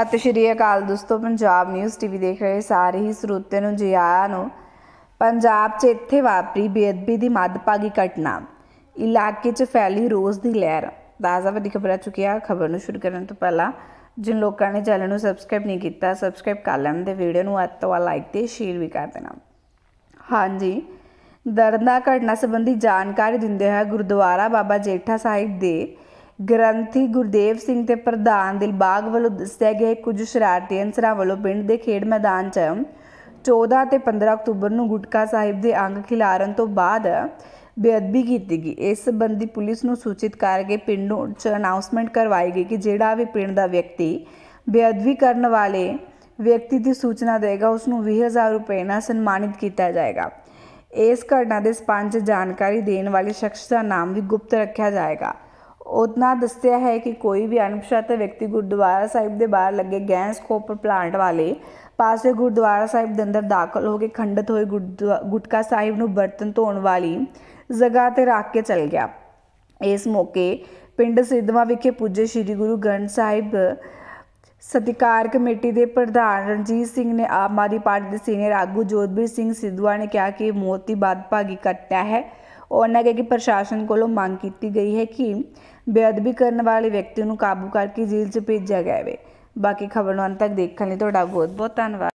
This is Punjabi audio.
ਸਤਿ ਸ਼੍ਰੀ ਅਕਾਲ ਦੋਸਤੋ ਪੰਜਾਬ ਨਿਊਜ਼ ਟੀਵੀ ਦੇਖ ਰਹੇ ਸਾਰੇ ਹੀ ਸਰੋਤਿਆਂ ਨੂੰ ਜੀ ਆਇਆਂ ਨੂੰ ਪੰਜਾਬ 'ਚ ਇੱਥੇ ਵਾਪਰੀ ਬੇਅਦਬੀ ਦੀ ਮੱਦਭਾਗੀ ਘਟਨਾ ਇਲਾਕੇ 'ਚ ਫੈਲੀ ਰੋਜ਼ ਦੀ ਲਹਿਰ ਦਾਜ਼ਾ ਵੱਡੀ ਖਬਰ ਆ ਚੁੱਕੀ ਆ ਖਬਰ ਨੂੰ ਸ਼ੁਰੂ ਕਰਨ ਤੋਂ ਪਹਿਲਾਂ ਜਿਨ ਲੋਕਾਂ ਨੇ ਚੈਨਲ ਨੂੰ ਸਬਸਕ੍ਰਾਈਬ ਨਹੀਂ ਕੀਤਾ ਸਬਸਕ੍ਰਾਈਬ ਕਰ ਲੈਣ ਤੇ ਵੀਡੀਓ ਨੂੰ ਅੱਤ ਤੋਂ ਲਾਈਕ ਤੇ ਸ਼ੇਅਰ ਵੀ ਕਰ ਦੇਣਾ ਹਾਂਜੀ ਦਰਦਨਾ ਘਟਨਾ ਸੰਬੰਧੀ ਜਾਣਕਾਰੀ ਦਿੰਦੇ ਹੋਏ ਗੁਰਦੁਆਰਾ ਬਾਬਾ ਜੇਠਾ ਸਾਹਿਬ ਦੇ ਗ੍ਰੰਥੀ ਗੁਰਦੇਵ ਸਿੰਘ ਤੇ ਪ੍ਰਧਾਨ ਦਿਲਬਾਗ ਵੱਲੋਂ ਦੱਸਿਆ ਗਿਆ ਕੁਝ ਸ਼ਰਾਰਤੀ ਅੰਸਰਾ ਵੱਲੋਂ ਪਿੰਡ ਦੇ ਖੇਡ ਮੈਦਾਨ 'ਚ 14 ਤੇ 15 ਅਕਤੂਬਰ ਨੂੰ ਗੁਟਕਾ ਸਾਹਿਬ ਦੇ ਅੰਗ ਖਿਲਾਰਨ ਤੋਂ ਬਾਅਦ ਬੇਅਦਬੀ ਕੀਤੀ ਗਈ ਇਸ ਸੰਬੰਧੀ ਪੁਲਿਸ ਨੂੰ ਸੂਚਿਤ ਕਰਕੇ ਪਿੰਡ 'ਚ ਅਨਾਉਂਸਮੈਂਟ ਕਰਵਾਈ ਗਈ ਕਿ ਜਿਹੜਾ ਵੀ ਪਿੰਡ ਦਾ ਵਿਅਕਤੀ ਬੇਅਦਬੀ ਕਰਨ ਵਾਲੇ ਵਿਅਕਤੀ ਦੀ ਸੂਚਨਾ ਦੇਗਾ ਉਸ ਨੂੰ 20000 ਰੁਪਏ ਨਾਲ ਸਨਮਾਨਿਤ ਕੀਤਾ ਜਾਏਗਾ ਇਸ ਘਟਨਾ ਦੇ ਸਪੰਜ ਜਾਣਕਾਰੀ ਦੇਣ ਵਾਲੇ ਸ਼ਖਸ ਦਾ ਨਾਮ ਵੀ ਗੁਪਤ ਰੱਖਿਆ ਜਾਏਗਾ ਉਹਨਾਂ ਦੱਸਿਆ ਹੈ ਕਿ ਕੋਈ ਵੀ ਅਣਪਛਾਤਾ ਵਿਅਕਤੀ ਗੁਰਦੁਆਰਾ ਸਾਹਿਬ ਦੇ ਬਾਹਰ ਲੱਗੇ ਗੈਸ ਕੋਪਰ ਪਲਾਂਟ ਵਾਲੇ ਪਾਸੇ ਗੁਰਦੁਆਰਾ ਸਾਹਿਬ ਦੇ ਅੰਦਰ ਦਾਖਲ ਹੋ ਕੇ ਖੰਡਤ ਹੋਏ ਗੁਟਕਾ ਸਾਹਿਬ ਨੂੰ ਬਰਤਨ ਧੋਣ ਵਾਲੀ ਜਗ੍ਹਾ ਤੇ ਰੱਖ ਕੇ ਚਲ ਗਿਆ ਇਸ ਮੌਕੇ ਪਿੰਡ ਸਿੱਧਵਾ ਵਿਖੇ ਪੁੱਜੇ ਸ੍ਰੀ ਗੁਰੂ ਗ੍ਰੰਥ ਸਾਹਿਬ ਸਤਿਕਾਰ ਕਮੇਟੀ ਦੇ ਪ੍ਰਧਾਨ ਰਣਜੀਤ ਸਿੰਘ ਨੇ ਆਪ ਮਾਦੀ ਪਾਰਟੀ ਦੇ ਸੀਨੀਅਰ ਆਗੂ ਜੋਧਬੀਰ ਸਿੰਘ ਸਿੱਧਵਾ ਨੇ ਕਿਹਾ ਕਿ ਮੋਤੀ ਬਾਦ ਭਾਗੀ ਕੱਟਿਆ ਹੈ ਉਹਨਾਂ ਕਿ ਪ੍ਰਸ਼ਾਸਨ ਕੋਲੋਂ ਮੰਗ ਕੀਤੀ ਗਈ ਹੈ ਕਿ ਬੇਅਦਬੀ ਕਰਨ ਵਾਲੇ ਵਿਅਕਤੀ ਨੂੰ ਕਾਬੂ ਕਰਕੇ ਜੇਲ੍ਹ 'ਚ ਭੇਜਿਆ ਜਾਵੇ ਬਾਕੀ ਖਬਰ ਨੂੰ ਅੰਤ ਤੱਕ ਦੇਖਣ ਲਈ ਤੁਹਾਡਾ ਬਹੁਤ ਬਹੁਤ ਧੰਨਵਾਦ